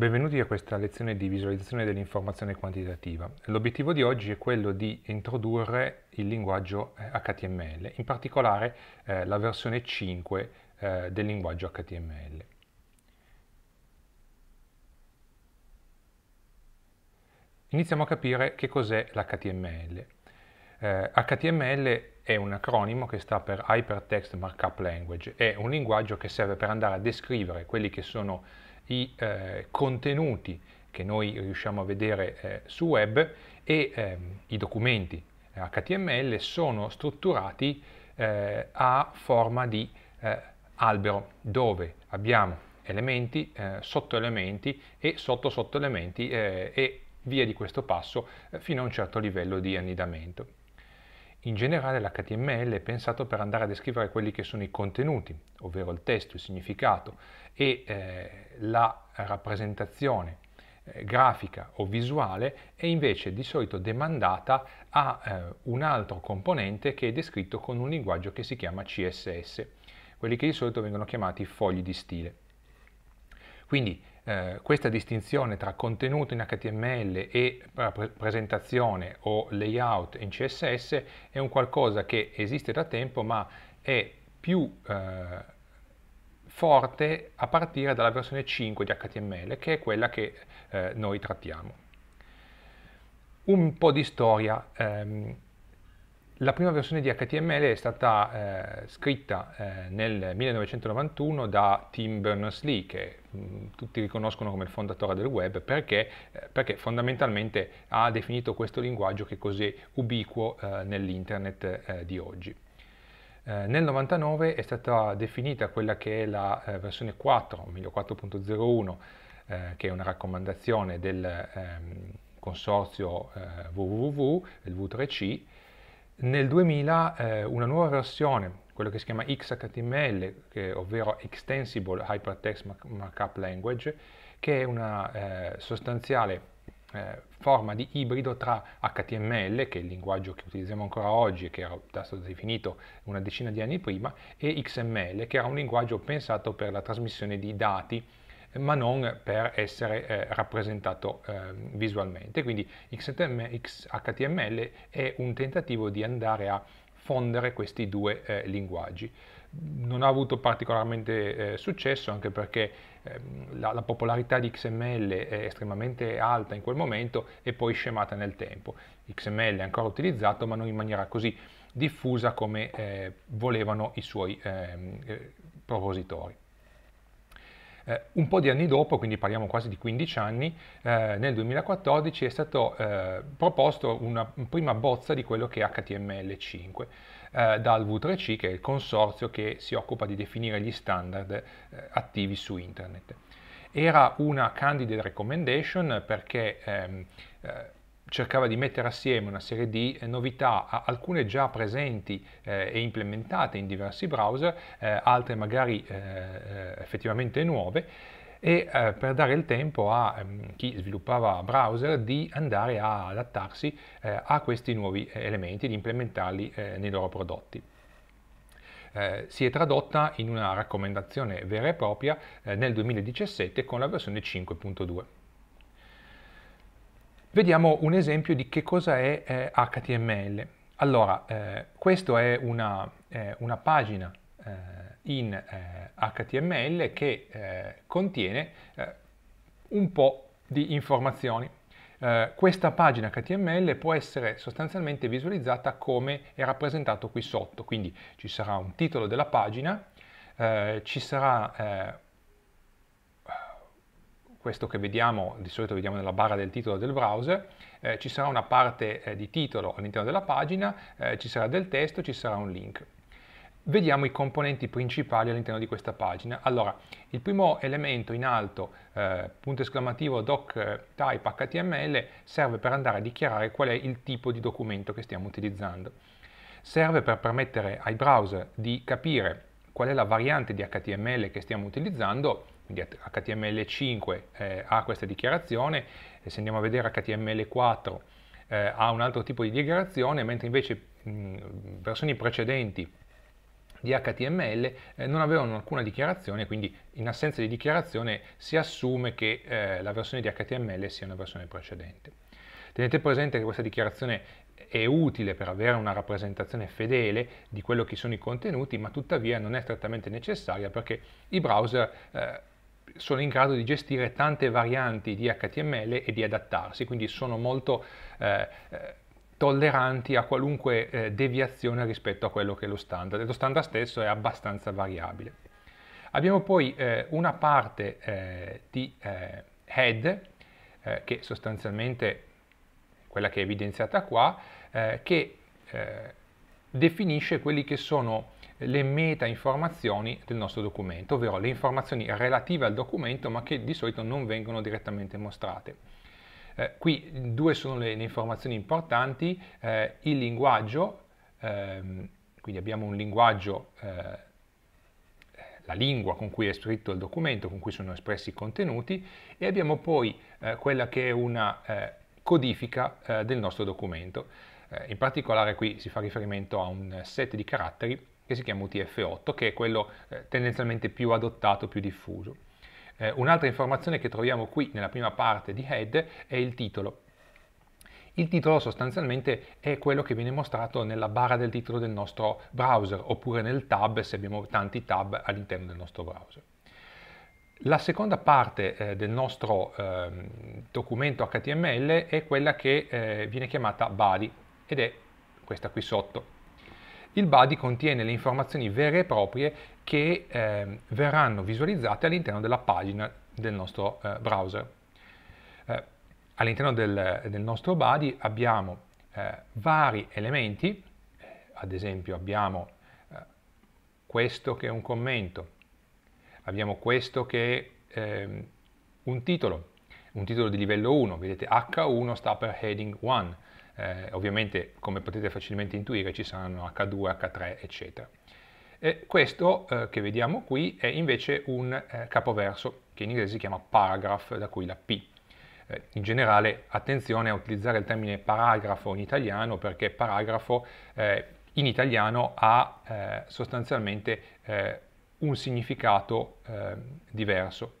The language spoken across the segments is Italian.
Benvenuti a questa lezione di visualizzazione dell'informazione quantitativa. L'obiettivo di oggi è quello di introdurre il linguaggio HTML, eh, in particolare eh, la versione 5 eh, del linguaggio HTML. Iniziamo a capire che cos'è l'HTML. Eh, HTML è un acronimo che sta per Hypertext Markup Language, è un linguaggio che serve per andare a descrivere quelli che sono i eh, contenuti che noi riusciamo a vedere eh, su web e ehm, i documenti HTML sono strutturati eh, a forma di eh, albero dove abbiamo elementi, eh, sottoelementi e sotto sottoelementi eh, e via di questo passo fino a un certo livello di annidamento. In generale l'HTML è pensato per andare a descrivere quelli che sono i contenuti, ovvero il testo, il significato e eh, la rappresentazione eh, grafica o visuale è invece di solito demandata a eh, un altro componente che è descritto con un linguaggio che si chiama CSS, quelli che di solito vengono chiamati fogli di stile. Quindi eh, questa distinzione tra contenuto in HTML e eh, presentazione o layout in CSS è un qualcosa che esiste da tempo ma è più eh, forte a partire dalla versione 5 di HTML che è quella che eh, noi trattiamo. Un po' di storia. Ehm, la prima versione di HTML è stata eh, scritta eh, nel 1991 da Tim Berners-Lee, che mh, mm, tutti riconoscono come il fondatore del web, perché, eh, perché fondamentalmente ha definito questo linguaggio che è così ubiquo eh, nell'internet eh, di oggi. Eh, nel 99 è stata definita quella che è la versione 4, o meglio 4.01, che è una raccomandazione del ehm, consorzio www, il v 3 c nel 2000 eh, una nuova versione, quello che si chiama XHTML, che, ovvero Extensible Hypertext Markup Language, che è una eh, sostanziale eh, forma di ibrido tra HTML, che è il linguaggio che utilizziamo ancora oggi e che era stato definito una decina di anni prima, e XML, che era un linguaggio pensato per la trasmissione di dati ma non per essere eh, rappresentato eh, visualmente. Quindi XHTML è un tentativo di andare a fondere questi due eh, linguaggi. Non ha avuto particolarmente eh, successo anche perché ehm, la, la, popolarità di XML è estremamente alta in quel momento e poi scemata nel tempo. XML è ancora utilizzato ma non in maniera così diffusa come eh, volevano i suoi ehm, eh, propositori. Eh, un po' di anni dopo, quindi parliamo quasi di 15 anni, eh, nel 2014 è stato eh, proposto una prima bozza di quello che è HTML5 eh, dal V3C, che è il consorzio che si occupa di definire gli standard eh, attivi su internet. Era una candidate recommendation perché ehm, eh, cercava di mettere assieme una serie di eh, novità, alcune già presenti eh, e implementate in diversi browser, eh, altre magari eh, eh effettivamente nuove e eh, per dare il tempo a ehm, chi sviluppava browser di andare a adattarsi a questi nuovi elementi, di implementarli nei loro prodotti. Eh, si è tradotta in una raccomandazione vera e propria eh, nel 2017 con la versione 5.2. Vediamo un esempio di che cosa è eh, HTML. Allora, eh, questa è una, eh, una pagina eh, in HTML eh, che eh, contiene un po' di informazioni. questa pagina HTML può essere sostanzialmente visualizzata come è rappresentato qui sotto, quindi ci sarà un titolo della pagina, ci sarà questo che vediamo, di solito vediamo nella barra del titolo del browser, eh, ci sarà una parte eh, di titolo all'interno della pagina, eh, ci sarà del testo, ci sarà un link. Vediamo i componenti principali all'interno di questa pagina. Allora, il primo elemento in alto, eh, punto esclamativo doc eh, type html, serve per andare a dichiarare qual è il tipo di documento che stiamo utilizzando. Serve per permettere ai browser di capire qual è la variante di HTML che stiamo utilizzando quindi HTML5 eh, ha questa dichiarazione, e se andiamo a vedere HTML4 eh, ha un altro tipo di dichiarazione, mentre invece mh, versioni precedenti di HTML eh, non avevano alcuna dichiarazione, quindi in assenza di dichiarazione si assume che eh, la versione di HTML sia una versione precedente. Tenete presente che questa dichiarazione è utile per avere una rappresentazione fedele di quello che sono i contenuti, ma tuttavia non è strettamente necessaria perché i browser eh, sono in grado di gestire tante varianti di HTML e di adattarsi, quindi sono molto eh, eh, tolleranti a qualunque eh, deviazione rispetto a quello che è lo standard, lo standard stesso è abbastanza variabile. Abbiamo poi eh, una parte eh, di eh, head, che sostanzialmente è quella che è evidenziata qua, che definisce quelli che sono le meta informazioni del nostro documento, ovvero le informazioni relative al documento ma che di solito non vengono direttamente mostrate. Eh, qui due sono le, le informazioni importanti, eh, il linguaggio, ehm, quindi abbiamo un linguaggio, eh, la lingua con cui è scritto il documento, con cui sono espressi i contenuti e abbiamo poi eh, quella che è una eh, codifica eh, del nostro documento. in particolare qui si fa riferimento a un set di caratteri che si chiama UTF-8, che è quello eh, tendenzialmente più adottato, più diffuso. Eh, un'altra informazione che troviamo qui nella prima parte di head è il titolo. Il titolo sostanzialmente è quello che viene mostrato nella barra del titolo del nostro browser, oppure nel tab se abbiamo tanti tab all'interno del nostro browser. La seconda parte eh, del nostro eh, documento HTML è quella che eh, viene chiamata body ed è questa qui sotto. Il body contiene le informazioni vere e proprie che eh, verranno visualizzate all'interno della pagina del nostro eh, browser. Eh, all'interno del, del, nostro body abbiamo eh, vari elementi, ad esempio abbiamo eh, questo che è un commento, abbiamo questo che è ehm, un titolo, un titolo di livello 1, vedete H1 sta per heading 1, eh, ovviamente, come potete facilmente intuire, ci saranno H2, H3, eccetera. E questo eh, che vediamo qui è invece un eh, capoverso, che in inglese si chiama paragraph, da cui la P. Eh, in generale, attenzione a utilizzare il termine paragrafo in italiano, perché paragrafo eh, in italiano ha eh, sostanzialmente un significato diverso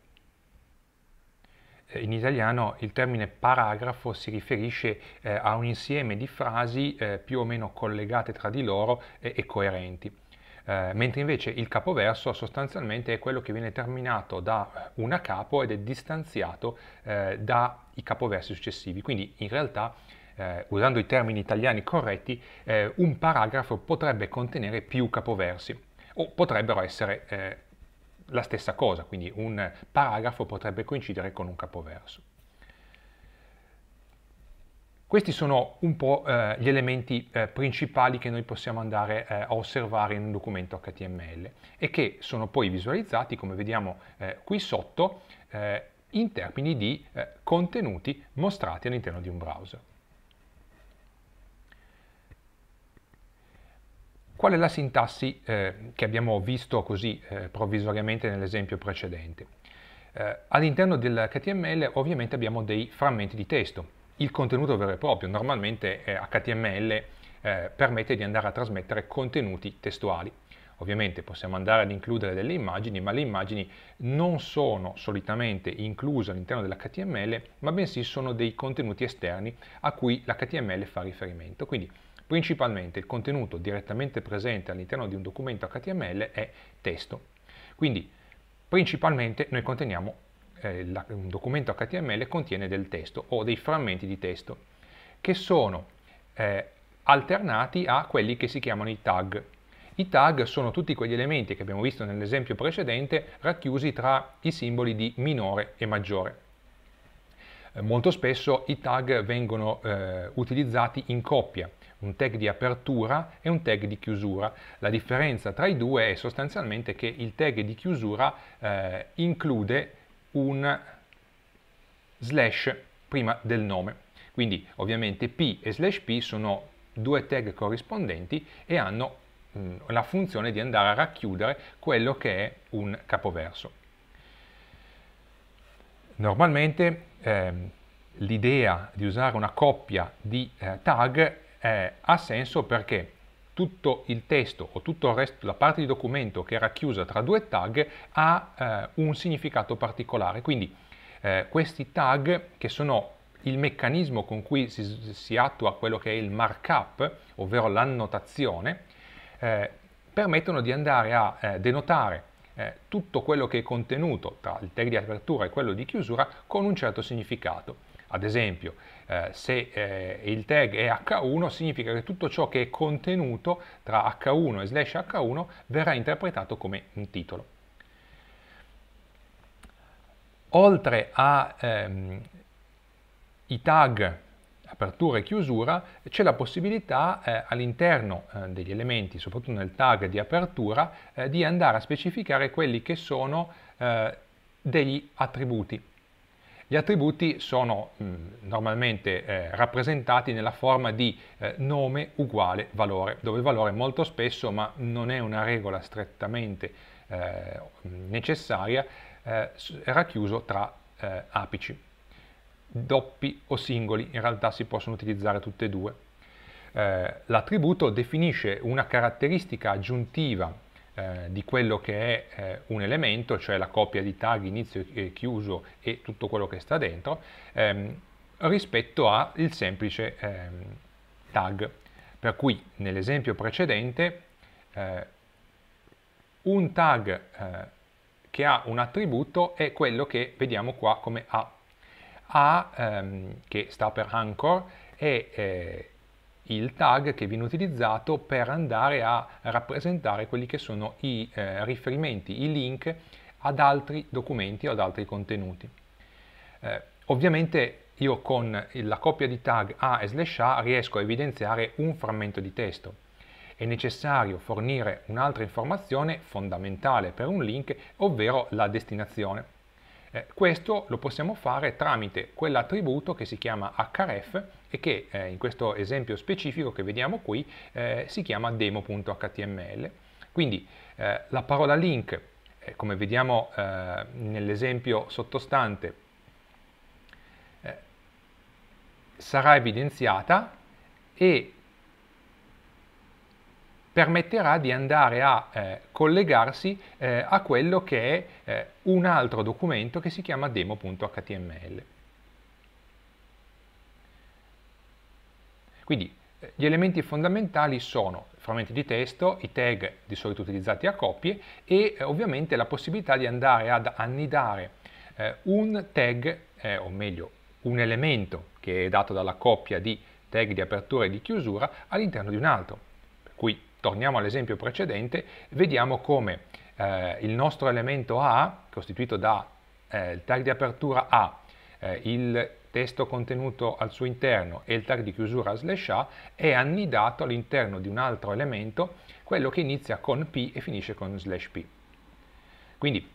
eh, in italiano il termine paragrafo si riferisce eh, a un insieme di frasi eh, più o meno collegate tra di loro e, eh, e coerenti. Eh, mentre invece il capoverso sostanzialmente è quello che viene terminato da eh, una capo ed è distanziato dai capoversi successivi. Quindi in realtà, usando i termini italiani corretti, un paragrafo potrebbe contenere più capoversi o potrebbero essere la stessa cosa, quindi un paragrafo potrebbe coincidere con un capoverso. Questi sono un po' eh, gli elementi eh, principali che noi possiamo andare eh, a osservare in un documento HTML e che sono poi visualizzati, come vediamo eh, qui sotto, eh, in termini di eh, contenuti mostrati all'interno di un browser. Qual è la sintassi eh, che abbiamo visto così eh, provvisoriamente nell'esempio precedente? Eh, all'interno del HTML ovviamente abbiamo dei frammenti di testo. Il contenuto vero e proprio, normalmente HTML eh, eh, permette di andare a trasmettere contenuti testuali. Ovviamente possiamo andare ad includere delle immagini, ma le immagini non sono solitamente incluse all'interno dell'HTML, ma bensì sono dei contenuti esterni a cui l'HTML fa riferimento. Quindi Principalmente il contenuto direttamente presente all'interno di un documento HTML è testo. Quindi principalmente noi conteniamo, eh, la, un documento HTML contiene del testo o dei frammenti di testo che sono eh, alternati a quelli che si chiamano i tag. I tag sono tutti quegli elementi che abbiamo visto nell'esempio precedente racchiusi tra i simboli di minore e maggiore. Eh, molto spesso i tag vengono eh, utilizzati in coppia, un tag di apertura e un tag di chiusura. La differenza tra i due è sostanzialmente che il tag di chiusura eh, include un slash prima del nome. Quindi ovviamente p e slash p sono due tag corrispondenti e hanno mh, mm, la funzione di andare a racchiudere quello che è un capoverso. Normalmente ehm, l'idea di usare una coppia di eh, tag eh, ha senso perché tutto il testo o tutta la parte di documento che era chiusa tra due tag ha eh, un significato particolare. Quindi eh, questi tag, che sono il meccanismo con cui si, si, attua quello che è il markup, ovvero l'annotazione, eh, permettono di andare a eh, denotare eh, tutto quello che è contenuto tra il tag di apertura e quello di chiusura con un certo significato. Ad esempio, eh, se eh, il tag è H1 significa che tutto ciò che è contenuto tra H1 e slash H1 verrà interpretato come un titolo. Oltre ai ehm, tag apertura e chiusura, c'è la possibilità eh, all'interno eh, degli elementi, soprattutto nel tag di apertura, eh, di andare a specificare quelli che sono eh, degli attributi. Gli attributi sono mh, mm, normalmente eh, rappresentati nella forma di eh, nome uguale valore, dove il valore molto spesso, ma non è una regola strettamente eh, necessaria, è eh, racchiuso tra eh, apici. Doppi o singoli, in realtà si possono utilizzare tutte e due. Eh, l'attributo definisce una caratteristica aggiuntiva eh, di quello che è eh, un elemento, cioè la coppia di tag inizio e chiuso e tutto quello che sta dentro, ehm, rispetto al semplice ehm, tag. Per cui nell'esempio precedente eh, un tag eh, che ha un attributo è quello che vediamo qua come A. A, ehm, che sta per anchor, è eh, il tag che viene utilizzato per andare a rappresentare quelli che sono i eh, riferimenti, i link ad altri documenti o ad altri contenuti. Eh, ovviamente io con la coppia di tag A e slash A riesco a evidenziare un frammento di testo. È necessario fornire un'altra informazione fondamentale per un link, ovvero la destinazione. Eh, questo lo possiamo fare tramite quell'attributo che si chiama href e che eh, in questo esempio specifico che vediamo qui eh, si chiama demo.html. Quindi eh, la parola link, eh, come vediamo eh, nell'esempio sottostante, eh, sarà evidenziata e permetterà di andare a eh, collegarsi eh, a quello che è eh, un altro documento che si chiama demo.html. Quindi eh, gli elementi fondamentali sono frammenti di testo, i tag di solito utilizzati a coppie e eh, ovviamente la possibilità di andare ad annidare eh, un tag, eh, o meglio un elemento che è dato dalla coppia di tag di apertura e di chiusura all'interno di un altro. Per cui torniamo all'esempio precedente, vediamo come eh, il nostro elemento A, costituito dal tag di apertura A, il testo contenuto al suo interno e il tag di chiusura slash a è annidato all'interno di un altro elemento, quello che inizia con p e finisce con slash p. Quindi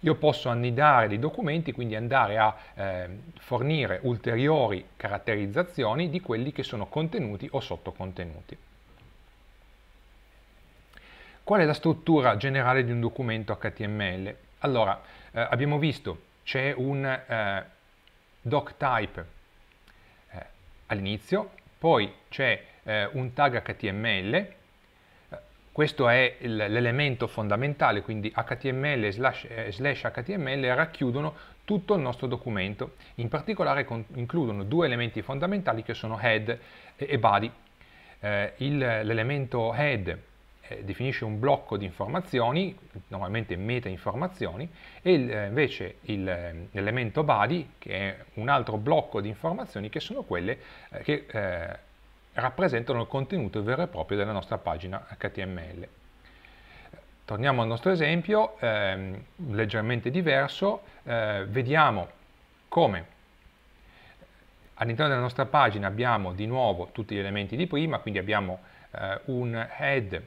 io posso annidare dei documenti, quindi andare a eh, fornire ulteriori caratterizzazioni di quelli che sono contenuti o sottocontenuti. Qual è la struttura generale di un documento HTML? Allora, eh, abbiamo visto c'è un eh, doctype eh, all'inizio, poi c'è eh, un tag HTML, eh, questo è l'elemento fondamentale, quindi HTML slash, eh, slash HTML racchiudono tutto il nostro documento, in particolare con, includono due elementi fondamentali che sono head e, e body. Eh, l'elemento head eh, definisce un blocco di informazioni, normalmente meta informazioni, e il, eh, invece eh, l'elemento body, che è un altro blocco di informazioni, che sono quelle eh, che eh, rappresentano il contenuto vero e proprio della nostra pagina HTML. Torniamo al nostro esempio, ehm, leggermente diverso, eh, vediamo come all'interno della nostra pagina abbiamo di nuovo tutti gli elementi di prima, quindi abbiamo un head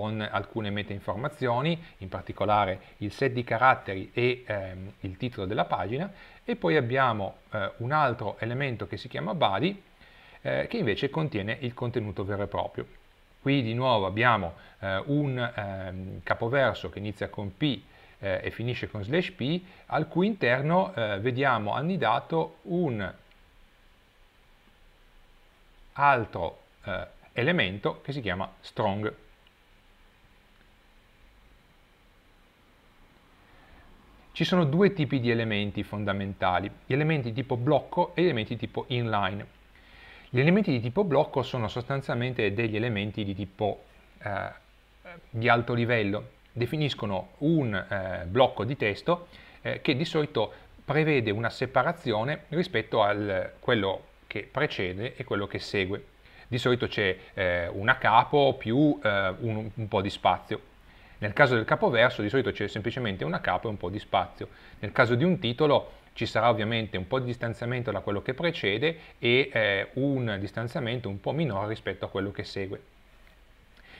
con alcune meta informazioni, in particolare il set di caratteri e ehm, il titolo della pagina e poi abbiamo eh, un altro elemento che si chiama body eh, che invece contiene il contenuto vero e proprio. Qui di nuovo abbiamo eh, un ehm, capoverso che inizia con P eh, e finisce con slash P, al cui interno eh, vediamo annidato un altro eh, elemento che si chiama strong. Ci sono due tipi di elementi fondamentali, gli elementi di tipo blocco e gli elementi di tipo inline. Gli elementi di tipo blocco sono sostanzialmente degli elementi di tipo eh, di alto livello, definiscono un eh, blocco di testo eh, che di solito prevede una separazione rispetto a quello che precede e quello che segue. Di solito c'è eh, una capo più eh, un, un po' di spazio. Nel caso del capoverso di solito c'è semplicemente una capa e un po' di spazio. Nel caso di un titolo ci sarà ovviamente un po' di distanziamento da quello che precede e eh, un distanziamento un po' minore rispetto a quello che segue.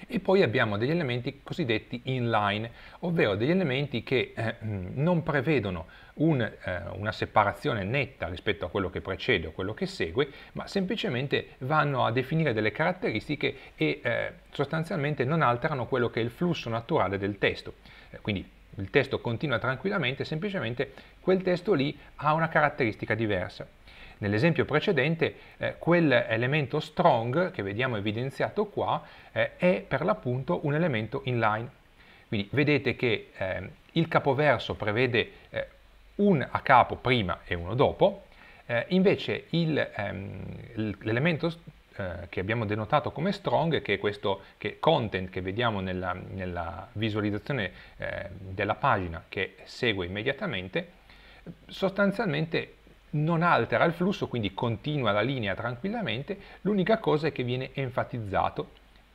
E poi abbiamo degli elementi cosiddetti inline, ovvero degli elementi che eh, mm, non prevedono un, eh, una separazione netta rispetto a quello che precede o quello che segue, ma semplicemente vanno a definire delle caratteristiche e eh, sostanzialmente non alterano quello che è il flusso naturale del testo. Eh, quindi il testo continua tranquillamente, semplicemente quel testo lì ha una caratteristica diversa. Nell'esempio precedente eh, quell'elemento strong che vediamo evidenziato qua eh, è per l'appunto un elemento inline. Quindi vedete che eh, il capoverso prevede eh, un a capo prima e uno dopo, eh, invece ehm, l'elemento ehm, che abbiamo denotato come strong, che è questo che content che vediamo nella, nella visualizzazione eh, della pagina che segue immediatamente, sostanzialmente non altera il flusso, quindi continua la linea tranquillamente, l'unica cosa è che viene enfatizzato,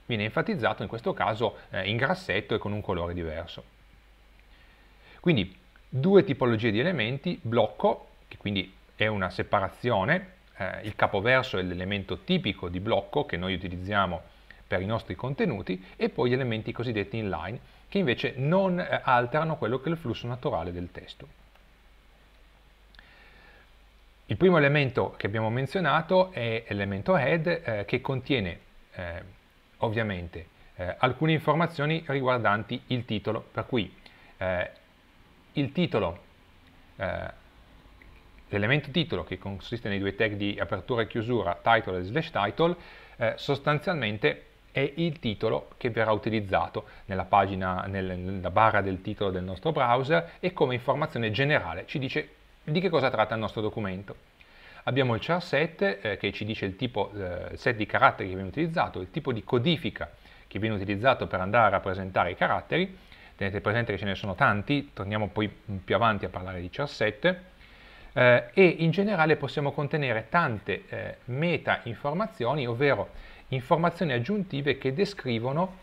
viene enfatizzato in questo caso eh, in grassetto e con un colore diverso. Quindi due tipologie di elementi, blocco, che quindi è una separazione, eh, il capoverso è l'elemento tipico di blocco che noi utilizziamo per i nostri contenuti, e poi gli elementi cosiddetti inline, che invece non eh, alterano quello che è il flusso naturale del testo. Il primo elemento che abbiamo menzionato è l'elemento head eh, che contiene eh, ovviamente eh, alcune informazioni riguardanti il titolo, per cui eh, il titolo, eh, l'elemento titolo che consiste nei due tag di apertura e chiusura, title e slash title, eh, sostanzialmente è il titolo che verrà utilizzato nella pagina, nella barra del titolo del nostro browser e come informazione generale ci dice di che cosa tratta il nostro documento? Abbiamo il char set eh, che ci dice il tipo, eh, set di caratteri che viene utilizzato, il tipo di codifica che viene utilizzato per andare a rappresentare i caratteri, tenete presente che ce ne sono tanti, torniamo poi più avanti a parlare di char set, eh, e in generale possiamo contenere tante eh, meta informazioni, ovvero informazioni aggiuntive che descrivono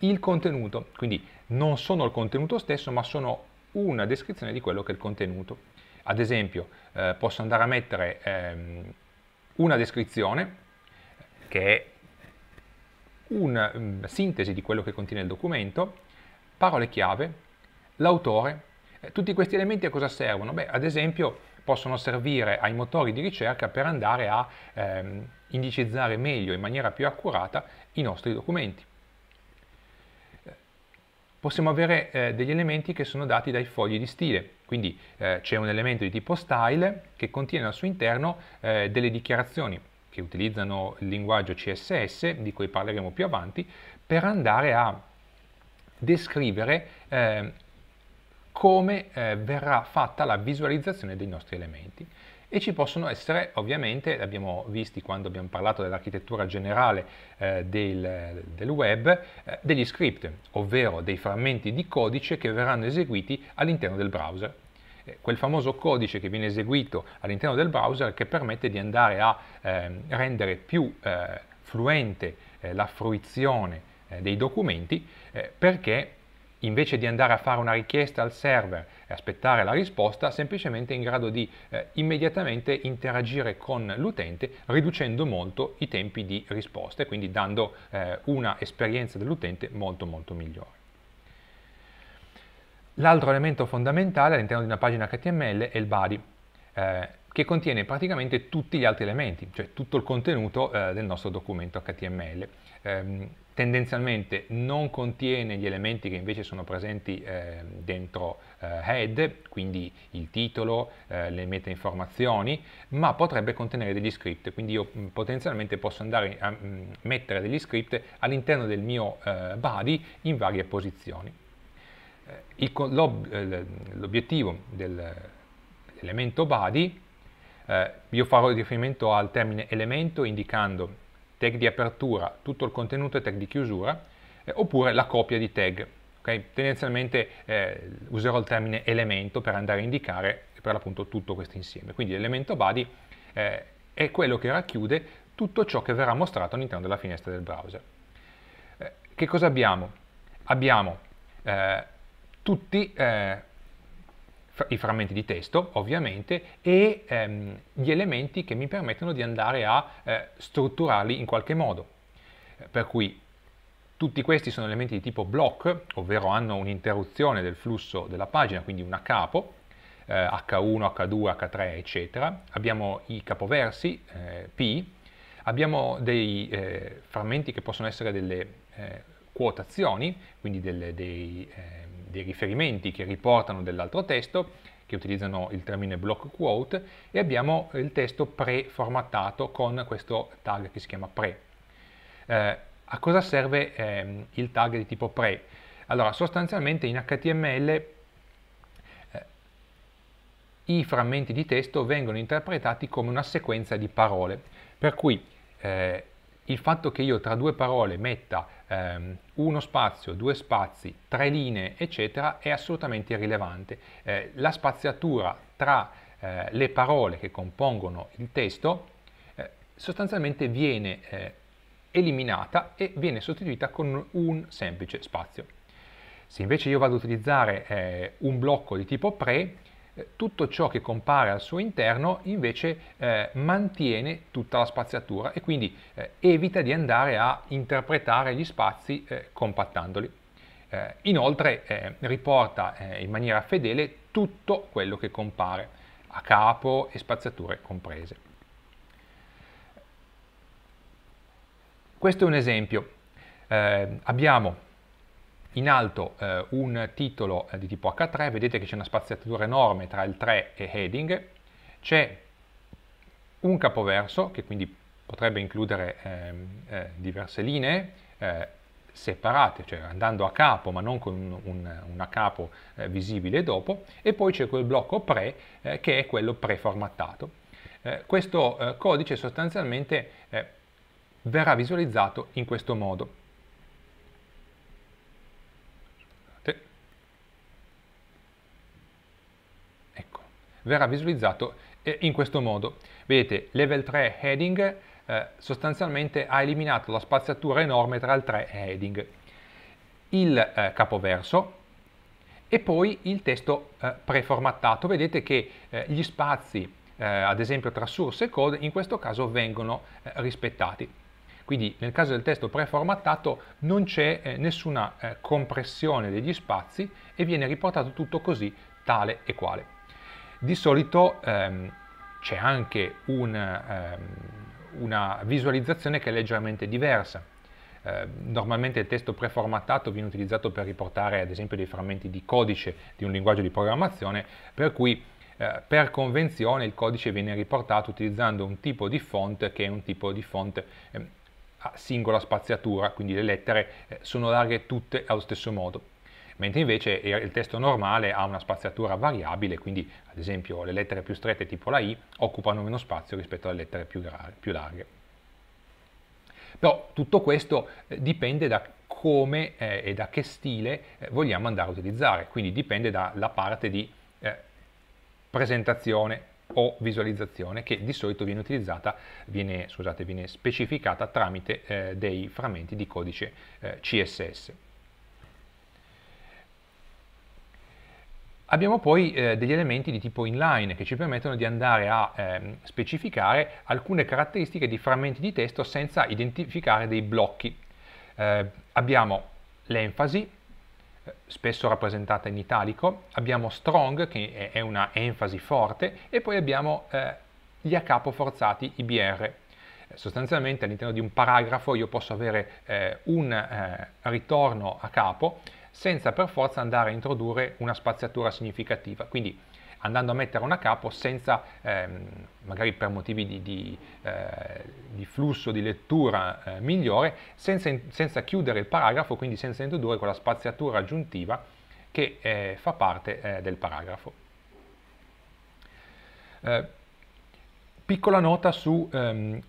il contenuto, quindi non sono il contenuto stesso ma sono una descrizione di quello che è il contenuto. Ad esempio eh, posso andare a mettere ehm, una descrizione che è una um, mm, sintesi di quello che contiene il documento, parole chiave, l'autore, eh, tutti questi elementi a cosa servono? Beh, ad esempio possono servire ai motori di ricerca per andare a ehm, indicizzare meglio, in maniera più accurata, i nostri documenti possiamo avere eh, degli elementi che sono dati dai fogli di stile. Quindi eh, c'è un elemento di tipo style che contiene al suo interno eh, delle dichiarazioni che utilizzano il linguaggio CSS, di cui parleremo più avanti, per andare a descrivere eh, come eh, verrà fatta la visualizzazione dei nostri elementi e ci possono essere ovviamente, l'abbiamo visti quando abbiamo parlato dell'architettura generale eh, del, del, web, eh, degli script, ovvero dei frammenti di codice che verranno eseguiti all'interno del browser. Eh, quel famoso codice che viene eseguito all'interno del browser che permette di andare a ehm, rendere più eh, fluente eh, la fruizione dei documenti perché invece di andare a fare una richiesta al server e aspettare la risposta, semplicemente in grado di eh, immediatamente interagire con l'utente riducendo molto i tempi di risposta e quindi dando eh, una esperienza dell'utente molto molto migliore. L'altro elemento fondamentale all'interno di una pagina HTML è il body, eh, che contiene praticamente tutti gli altri elementi, cioè tutto il contenuto eh, del nostro documento HTML ehm, tendenzialmente non contiene gli elementi che invece sono presenti eh, dentro eh, head, quindi il titolo, eh, le meta informazioni, ma potrebbe contenere degli script, quindi io mh, potenzialmente posso andare a mh, mettere degli script all'interno del mio eh, body in varie posizioni. Eh, eh, l'obiettivo dell'elemento body, io farò riferimento al termine elemento indicando tag di apertura, tutto il contenuto e tag di chiusura, eh, oppure la copia di tag. Okay? Tendenzialmente eh, userò il termine elemento per andare a indicare per l'appunto tutto questo insieme. Quindi l'elemento body eh, è quello che racchiude tutto ciò che verrà mostrato all'interno della finestra del browser. Eh, che cosa abbiamo? Abbiamo eh, tutti eh, i frammenti di testo, ovviamente, e ehm, gli elementi che mi permettono di andare a eh, strutturarli in qualche modo. Eh, per cui tutti questi sono elementi di tipo block, ovvero hanno un'interruzione del flusso della pagina, quindi una capo, eh, H1, H2, H3, eccetera. Abbiamo i capoversi, eh, P, abbiamo dei eh, frammenti che possono essere delle eh, quotazioni, quindi delle, dei dei riferimenti che riportano dell'altro testo, che utilizzano il termine block quote, e abbiamo il testo pre-formattato con questo tag che si chiama pre. Eh, a cosa serve ehm, il tag di tipo pre? Allora, sostanzialmente in HTML eh, i frammenti di testo vengono interpretati come una sequenza di parole, per cui eh, il fatto che io tra due parole metta ehm, uno spazio, due spazi, tre linee, eccetera, è assolutamente irrilevante. Eh, la spaziatura tra eh, le parole che compongono il testo eh, sostanzialmente viene eh, eliminata e viene sostituita con un semplice spazio. Se invece io vado ad utilizzare eh, un blocco di tipo pre, eh, tutto ciò che compare al suo interno invece eh, mantiene tutta la spaziatura e quindi eh, evita di andare a interpretare gli spazi eh, compattandoli. Eh, inoltre eh, riporta in maniera fedele tutto quello che compare, a capo e spaziature comprese. Questo è un esempio. abbiamo in alto eh, un titolo eh, di tipo H3, vedete che c'è una spaziatura enorme tra il 3 e heading, c'è un capoverso che quindi potrebbe includere eh, eh, diverse linee eh, separate, cioè andando a capo ma non con un, un, un capo eh, visibile dopo, e poi c'è quel blocco pre che è quello preformattato. questo codice sostanzialmente verrà visualizzato in questo modo. verrà visualizzato eh, in questo modo. Vedete, level 3 heading eh, sostanzialmente ha eliminato la spaziatura enorme tra il 3 heading, il eh, capoverso e poi il testo eh, preformattato. Vedete che eh, gli spazi, ad esempio tra source e code, in questo caso vengono rispettati. Quindi nel caso del testo preformattato non c'è eh, nessuna eh, compressione degli spazi e viene riportato tutto così, tale e quale. Di solito ehm, c'è anche un, ehm, una visualizzazione che è leggermente diversa. Eh, normalmente il testo preformattato viene utilizzato per riportare ad esempio dei frammenti di codice di un linguaggio di programmazione, per cui eh, per convenzione il codice viene riportato utilizzando un tipo di font che è un tipo di font ehm, a singola spaziatura, quindi le lettere eh, sono larghe tutte allo stesso modo mentre invece eh, il testo normale ha una spaziatura variabile, quindi ad esempio le lettere più strette tipo la I occupano meno spazio rispetto alle lettere più, più larghe. Però tutto questo eh, dipende da come eh, e da che stile eh, vogliamo andare a utilizzare, quindi dipende dalla parte di eh, presentazione o visualizzazione che di solito viene utilizzata, viene, scusate, viene specificata tramite dei frammenti di codice CSS. Abbiamo poi eh, degli elementi di tipo inline che ci permettono di andare a eh, specificare alcune caratteristiche di frammenti di testo senza identificare dei blocchi. Eh, abbiamo l'enfasi, eh, spesso rappresentata in italico, abbiamo strong, che è una enfasi forte, e poi abbiamo eh, gli a capo forzati IBR. Sostanzialmente all'interno di un paragrafo io posso avere eh, un ritorno a capo senza per forza andare a introdurre una spaziatura significativa. Quindi andando a mettere una capo senza, ehm, magari per motivi di, di, eh, di flusso di lettura eh, migliore, senza, senza, chiudere il paragrafo, quindi senza introdurre quella spaziatura aggiuntiva che eh, fa parte eh, del paragrafo. Eh, piccola nota sulle ehm,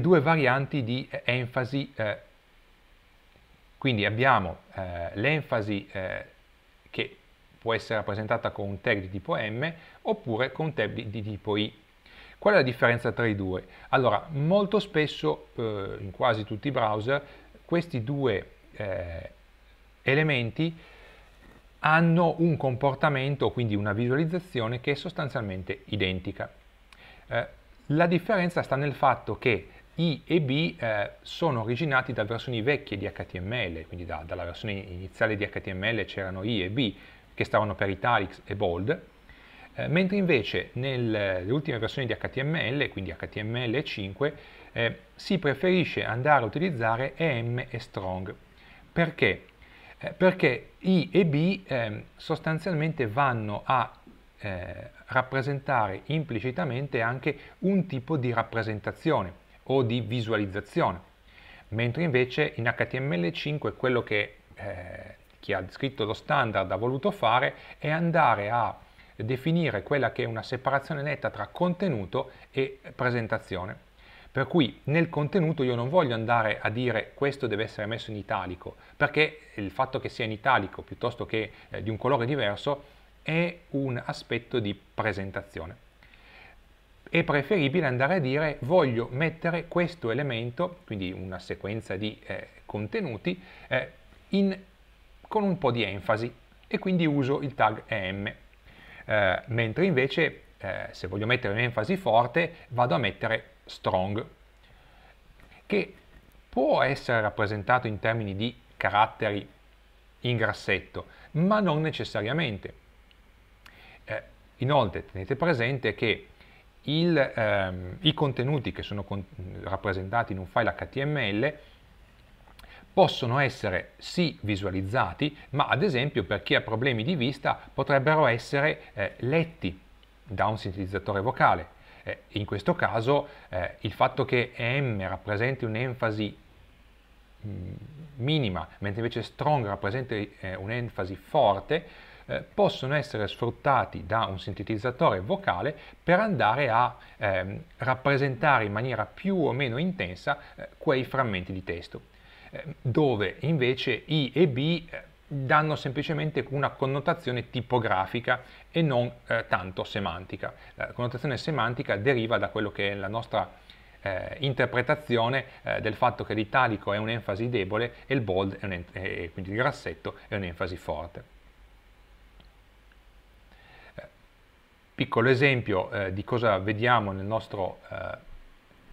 due varianti di eh, enfasi eh, quindi abbiamo eh, l'enfasi eh, che può essere rappresentata con un tag di tipo M oppure con un tag di, di tipo I. Qual è la differenza tra i due? Allora, molto spesso, eh, in quasi tutti i browser, questi due eh, elementi hanno un comportamento, quindi una visualizzazione, che è sostanzialmente identica. Eh, la differenza sta nel fatto che i e B eh, sono originati da versioni vecchie di HTML, quindi da, dalla versione iniziale di HTML c'erano I e B che stavano per italics e bold, eh, mentre invece nelle ultime versioni di HTML, quindi HTML5, eh, si preferisce andare a utilizzare EM e strong. Perché? Eh, perché I e B ehm, sostanzialmente vanno a eh, rappresentare implicitamente anche un tipo di rappresentazione o di visualizzazione, mentre invece in HTML5 quello che eh, chi ha scritto lo standard ha voluto fare è andare a definire quella che è una separazione netta tra contenuto e presentazione. Per cui nel contenuto io non voglio andare a dire questo deve essere messo in italico, perché il fatto che sia in italico piuttosto che eh, di un colore diverso è un aspetto di presentazione è preferibile andare a dire voglio mettere questo elemento, quindi una sequenza di eh, contenuti, eh, in, con un po' di enfasi e quindi uso il tag em, eh, mentre invece eh, se voglio mettere un'enfasi forte vado a mettere strong, che può essere rappresentato in termini di caratteri in grassetto, ma non necessariamente. Eh, inoltre tenete presente che il, ehm, i contenuti che sono con rappresentati in un file HTML possono essere sì visualizzati, ma ad esempio per chi ha problemi di vista potrebbero essere eh, letti da un sintetizzatore vocale. Eh, in questo caso eh, il fatto che M rappresenti un'enfasi mm, minima, mentre invece strong rappresenta eh, un'enfasi forte, eh, possono essere sfruttati da un sintetizzatore vocale per andare a ehm, rappresentare in maniera più o meno intensa eh, quei frammenti di testo, eh, dove invece I e B eh, danno semplicemente una connotazione tipografica e non eh, tanto semantica. La connotazione semantica deriva da quello che è la nostra eh, interpretazione eh, del fatto che l'italico è un'enfasi debole e il bold, è un, eh, quindi il grassetto, è un'enfasi forte. piccolo esempio eh, di cosa vediamo nel nostro eh,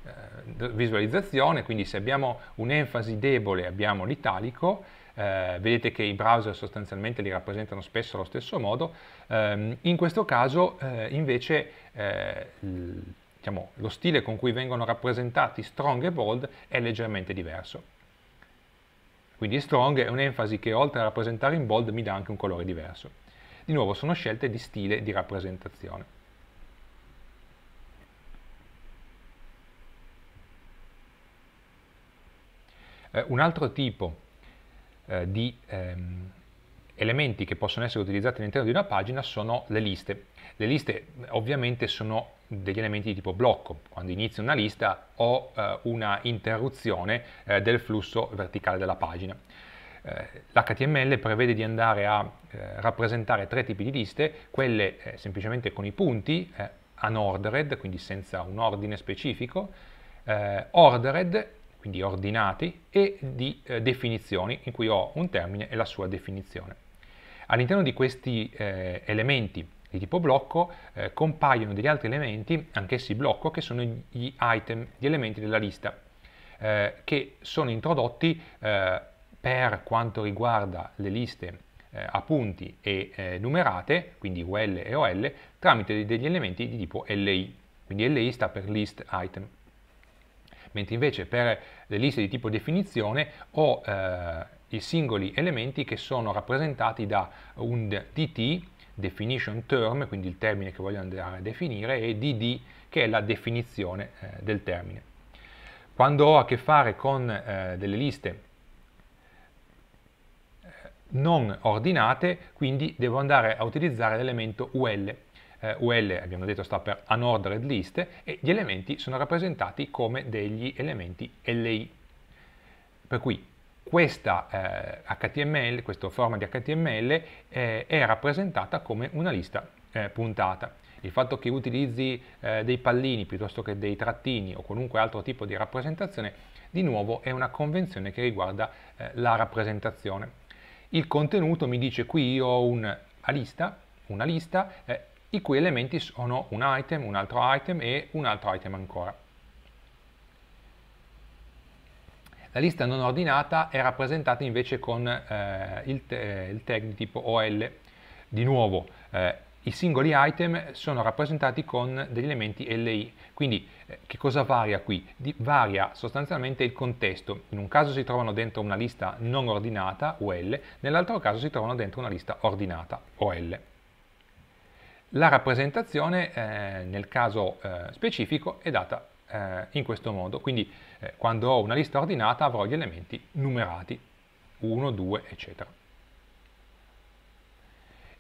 eh visualizzazione, quindi se abbiamo un'enfasi debole abbiamo l'italico, eh, vedete che i browser sostanzialmente li rappresentano spesso allo stesso modo, ehm, in questo caso eh, invece eh, diciamo, lo stile con cui vengono rappresentati strong e bold è leggermente diverso. Quindi strong è un'enfasi che oltre a rappresentare in bold mi dà anche un colore diverso. Di nuovo sono scelte di stile di rappresentazione. Eh, un altro tipo eh, di ehm, elementi che possono essere utilizzati all'interno di una pagina sono le liste. Le liste ovviamente sono degli elementi di tipo blocco, quando inizio una lista ho eh, una interruzione eh, del flusso verticale della pagina. Eh, l'HTML prevede di andare a eh, rappresentare tre tipi di liste, quelle eh, semplicemente con i punti, unordered, quindi senza un ordine specifico, ordered, quindi ordinati, e di definizioni, in cui ho un termine e la sua definizione. All'interno di questi elementi di tipo blocco eh, compaiono degli altri elementi, anch'essi blocco, che sono gli item, gli elementi della lista, eh, che sono introdotti eh, per quanto riguarda le liste eh, a punti e eh, numerate, quindi UL e OL, tramite degli elementi di tipo LI, quindi LI sta per list item, mentre invece per le liste di tipo definizione ho eh, i singoli elementi che sono rappresentati da un DT, definition term, quindi il termine che voglio andare a definire, e DD che è la definizione eh, del termine. Quando ho a che fare con eh, delle liste non ordinate, quindi devo andare a utilizzare l'elemento UL. Eh, UL, abbiamo detto, sta per unordered list e gli elementi sono rappresentati come degli elementi LI. Per cui questa eh, HTML, questa forma di HTML eh, è rappresentata come una lista eh, puntata. Il fatto che utilizzi eh, dei pallini piuttosto che dei trattini o qualunque altro tipo di rappresentazione, di nuovo è una convenzione che riguarda eh, la rappresentazione il contenuto mi dice qui io ho una lista, una lista eh, i cui elementi sono un item, un altro item e un altro item ancora. La lista non ordinata è rappresentata invece con eh, il, il, tag di tipo OL. Di nuovo, eh, i singoli item sono rappresentati con degli elementi LI. Quindi eh, che cosa varia qui? Di, varia sostanzialmente il contesto. In un caso si trovano dentro una lista non ordinata, UL, nell'altro caso si trovano dentro una lista ordinata, OL. La rappresentazione eh, nel caso eh, specifico è data eh, in questo modo, quindi eh, quando ho una lista ordinata avrò gli elementi numerati, 1, 2, eccetera.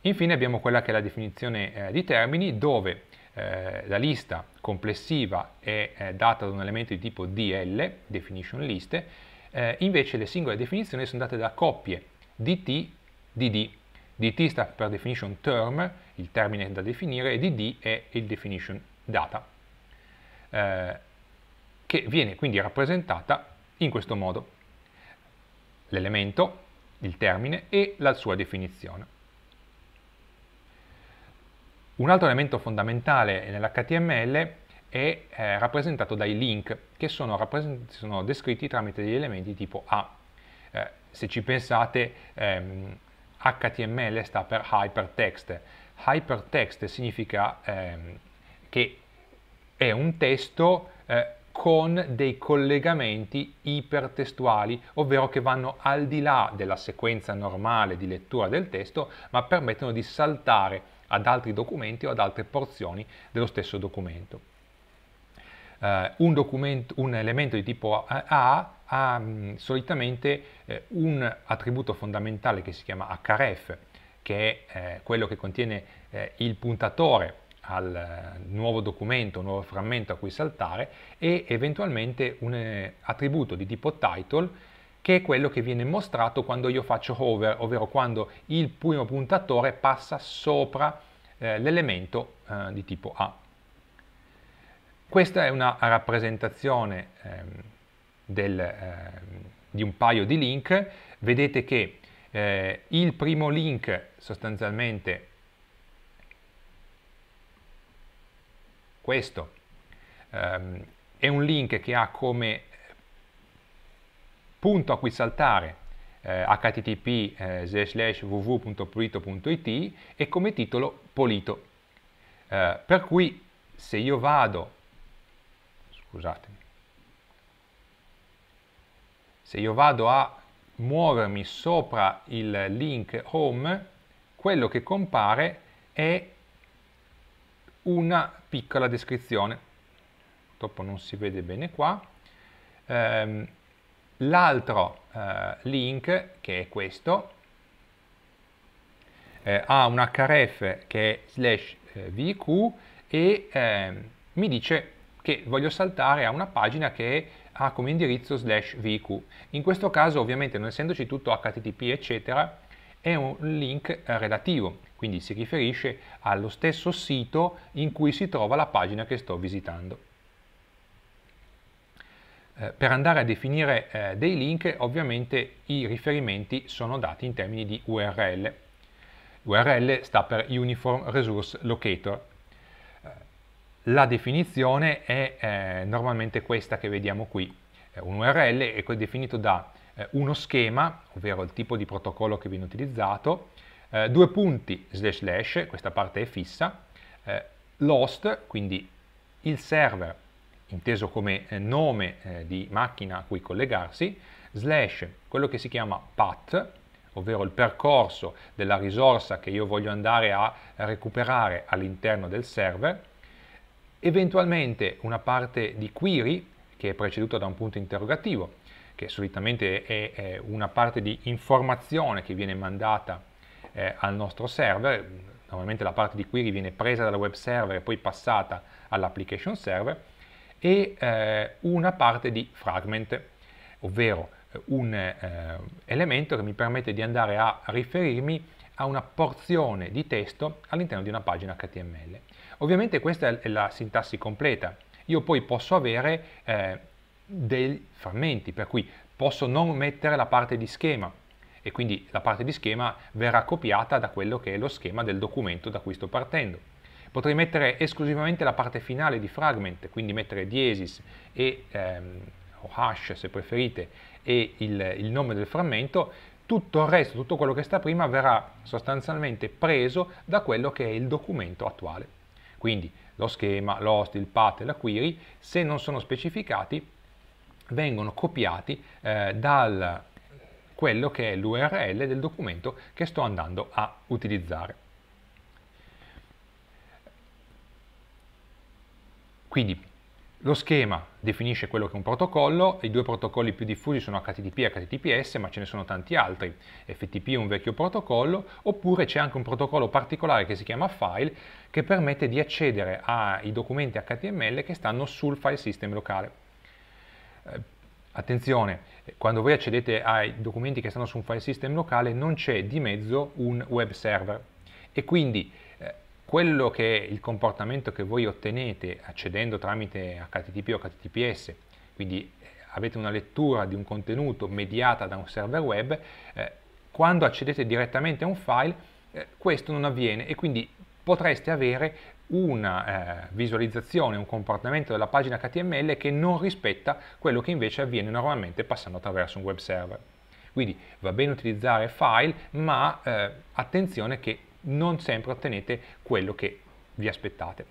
Infine abbiamo quella che è la definizione eh, di termini dove eh, la lista complessiva è eh, data da un elemento di tipo DL, definition list, eh, invece le singole definizioni sono date da coppie DT, DD. DT sta per definition term, il termine da definire, e DD è il definition data, eh, che viene quindi rappresentata in questo modo, l'elemento, il termine e la sua definizione. Un altro elemento fondamentale nell'HTML è eh, rappresentato dai link che sono, sono, descritti tramite degli elementi tipo A. Eh, se ci pensate ehm, HTML sta per hypertext. Hypertext significa ehm, che è un testo eh, con dei collegamenti ipertestuali, ovvero che vanno al di là della sequenza normale di lettura del testo, ma permettono di saltare ad altri documenti o ad altre porzioni dello stesso documento. Eh, un, un, elemento di tipo A ha mm, solitamente eh, un attributo fondamentale che si chiama href, che è eh, quello che contiene eh, il puntatore al eh, nuovo documento, nuovo frammento a cui saltare e eventualmente un attributo di tipo title che è quello che viene mostrato quando io faccio hover, ovvero quando il primo puntatore passa sopra eh, l'elemento eh, di tipo A. Questa è una rappresentazione ehm, del, ehm, di un paio di link, vedete che eh, il primo link sostanzialmente questo ehm, è un link che ha come punto a cui saltare eh, http eh, www.polito.it e come titolo polito. Eh, per cui se io vado, scusatemi, se io vado a muovermi sopra il link home, quello che compare è una piccola descrizione. Purtroppo non si vede bene qua. Ehm, L'altro eh, link, che è questo, eh, ha un href che è slash eh, vq e eh, mi dice che voglio saltare a una pagina che ha come indirizzo slash vq. In questo caso ovviamente non essendoci tutto http eccetera è un link eh, relativo, quindi si riferisce allo stesso sito in cui si trova la pagina che sto visitando. Eh, per andare a definire eh, dei link ovviamente i riferimenti sono dati in termini di URL. URL sta per Uniform Resource Locator. Eh, la definizione è eh, normalmente questa che vediamo qui. un URL è definito da uno schema, ovvero il tipo di protocollo che viene utilizzato, due punti, slash slash, questa parte è fissa, l'host, quindi il server inteso come eh, nome eh, di macchina a cui collegarsi, slash quello che si chiama path, ovvero il percorso della risorsa che io voglio andare a recuperare all'interno del server, eventualmente una parte di query che è preceduta da un punto interrogativo, che solitamente è, è una parte di informazione che viene mandata eh, al nostro server, normalmente la parte di query viene presa dal web server e poi passata all'application server, e eh, una parte di fragment, ovvero eh, un eh, elemento che mi permette di andare a riferirmi a una porzione di testo all'interno di una pagina HTML. Ovviamente questa è la sintassi completa, io poi posso avere eh, dei frammenti, per cui posso non mettere la parte di schema e quindi la parte di schema verrà copiata da quello che è lo schema del documento da cui sto partendo potrei mettere esclusivamente la parte finale di fragment, quindi mettere diesis e, ehm, o hash se preferite, e il, il nome del frammento, tutto il resto, tutto quello che sta prima verrà sostanzialmente preso da quello che è il documento attuale. Quindi lo schema, l'host, il path e la query, se non sono specificati, vengono copiati eh, da quello che è l'URL del documento che sto andando a utilizzare. Quindi lo schema definisce quello che è un protocollo, i due protocolli più diffusi sono HTTP e HTTPS, ma ce ne sono tanti altri. FTP è un vecchio protocollo, oppure c'è anche un protocollo particolare che si chiama file, che permette di accedere ai documenti HTML che stanno sul file system locale. Eh, attenzione, quando voi accedete ai documenti che stanno su un file system locale non c'è di mezzo un web server e quindi quello che è il comportamento che voi ottenete accedendo tramite HTTP o HTTPS, quindi eh, avete una lettura di un contenuto mediata da un server web, eh, quando accedete direttamente a un file eh, questo non avviene e quindi potreste avere una eh, visualizzazione, un comportamento della pagina HTML che non rispetta quello che invece avviene normalmente passando attraverso un web server. Quindi va bene utilizzare file, ma eh, attenzione che non sempre ottenete quello che vi aspettate.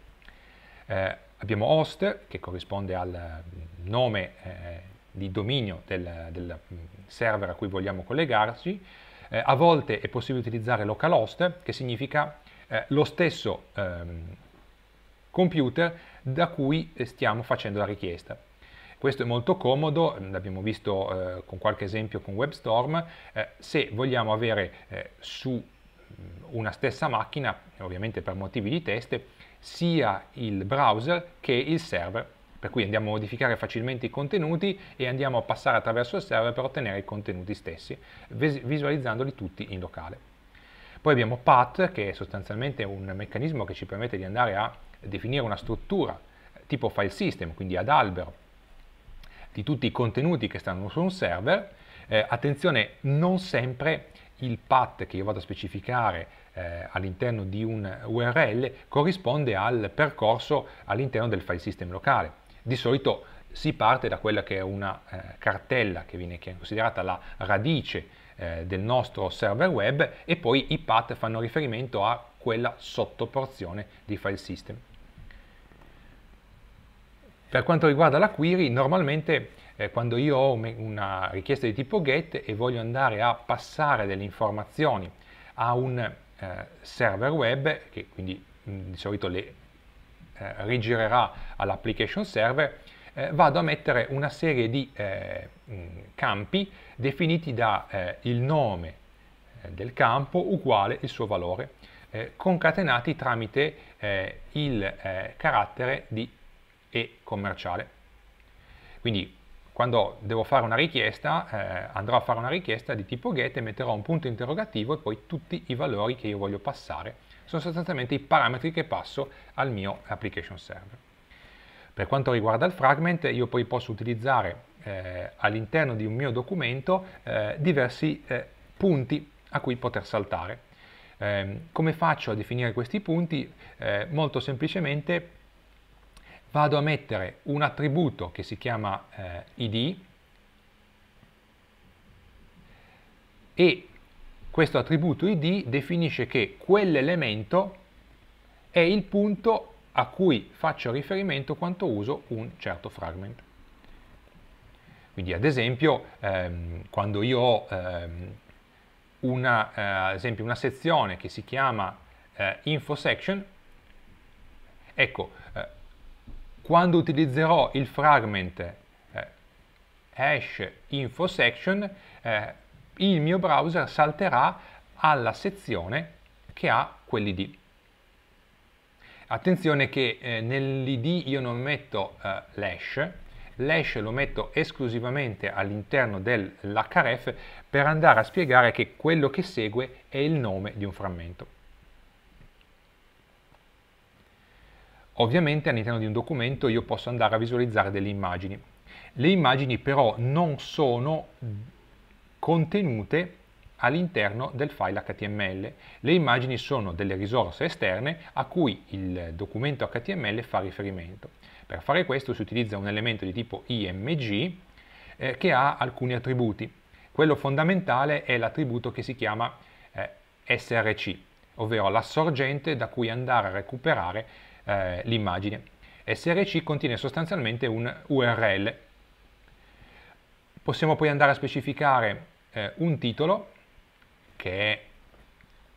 Eh, abbiamo host, che corrisponde al mm, nome eh, di dominio del, del, mm, server a cui vogliamo collegarci. Eh, a volte è possibile utilizzare localhost, che significa eh, lo stesso ehm, computer da cui stiamo facendo la richiesta. Questo è molto comodo, l'abbiamo mm, visto eh, con qualche esempio con WebStorm, eh, se vogliamo avere eh, su una stessa macchina, ovviamente per motivi di test, sia il browser che il server, per cui andiamo a modificare facilmente i contenuti e andiamo a passare attraverso il server per ottenere i contenuti stessi, visualizzandoli tutti in locale. Poi abbiamo path, che è sostanzialmente un meccanismo che ci permette di andare a definire una struttura tipo file system, quindi ad albero, di tutti i contenuti che stanno su un server. Eh, attenzione, non sempre il path che io vado a specificare eh, all'interno di un URL corrisponde al percorso all'interno del file system locale. Di solito si parte da quella che è una eh, cartella che viene considerata la radice eh, del nostro server web e poi i path fanno riferimento a quella sottoporzione di file system. Per quanto riguarda la query, normalmente eh, quando io ho una richiesta di tipo GET e voglio andare a passare delle informazioni a un eh, server web, che quindi mm, di solito le eh, rigirerà all'application server, eh, vado a mettere una serie di eh, mm, campi definiti dal eh, nome del campo uguale il suo valore, concatenati tramite il carattere di e commerciale. Quindi quando devo fare una richiesta, eh, andrò a fare una richiesta di tipo get e metterò un punto interrogativo e poi tutti i valori che io voglio passare. Sono sostanzialmente i parametri che passo al mio application server. Per quanto riguarda il fragment, io poi posso utilizzare eh, all'interno di un mio documento eh, diversi eh, punti a cui poter saltare. Ehm, come faccio a definire questi punti? Eh, molto semplicemente vado a mettere un attributo che si chiama eh, id e questo attributo id definisce che quell'elemento è il punto a cui faccio riferimento quando uso un certo fragment. Quindi ad esempio ehm, quando io ho ehm, una, eh, esempio, una sezione che si chiama eh, info section, ecco quando utilizzerò il fragment eh, hash info section, eh, il mio browser salterà alla sezione che ha quell'id. Attenzione che eh, nell'id io non metto eh, l'hash, l'hash lo metto esclusivamente all'interno dell'href per andare a spiegare che quello che segue è il nome di un frammento. Ovviamente all'interno di un documento io posso andare a visualizzare delle immagini. Le immagini però non sono contenute all'interno del file HTML. Le immagini sono delle risorse esterne a cui il documento HTML fa riferimento. Per fare questo si utilizza un elemento di tipo img eh, che ha alcuni attributi. Quello fondamentale è l'attributo che si chiama eh, src, ovvero la sorgente da cui andare a recuperare eh, l'immagine. SRC contiene sostanzialmente un URL. Possiamo poi andare a specificare eh, un titolo, che è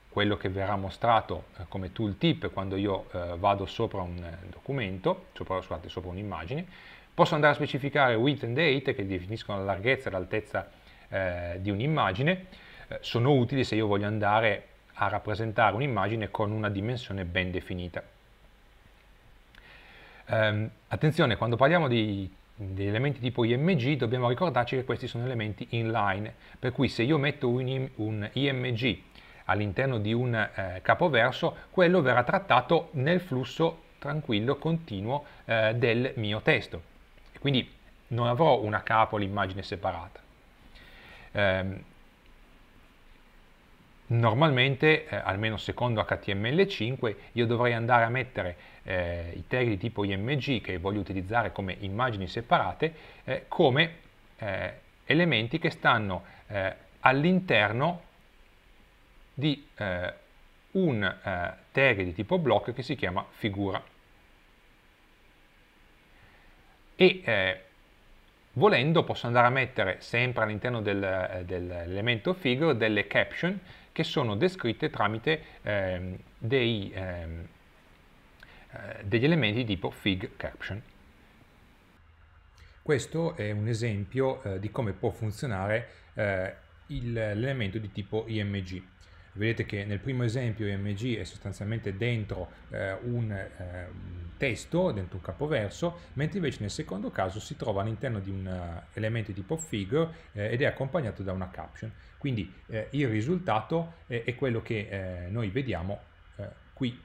quello che verrà mostrato eh, come tooltip quando io eh, vado sopra un eh, documento, sopra, scusate, sopra un'immagine. Posso andare a specificare width and date, che definiscono la larghezza e l'altezza eh, di un'immagine. sono utili se io voglio andare a rappresentare un'immagine con una dimensione ben definita. Um, attenzione, quando parliamo di, di, elementi tipo IMG dobbiamo ricordarci che questi sono elementi inline, per cui se io metto un, un IMG all'interno di un eh, capoverso, quello verrà trattato nel flusso tranquillo, continuo eh, del mio testo. Quindi non avrò una capo l'immagine separata. Um, Normalmente, eh, almeno secondo HTML5, io dovrei andare a mettere eh, i tag di tipo img che voglio utilizzare come immagini separate, eh, come eh, elementi che stanno eh, all'interno di eh, un tag di tipo block che si chiama figura. E volendo posso andare a mettere sempre all'interno dell'elemento del, figure delle caption che sono descritte tramite ehm, dei, ehm, eh, degli elementi tipo fig caption. Questo è un esempio eh, di come può funzionare eh, l'elemento di tipo img. Vedete che nel primo esempio img è sostanzialmente dentro eh, un ehm, testo, dentro un capoverso, mentre invece nel secondo caso si trova all'interno di un eh, elemento tipo figure eh, ed è accompagnato da una caption. Quindi eh, il risultato è, è quello che eh, noi vediamo eh, qui.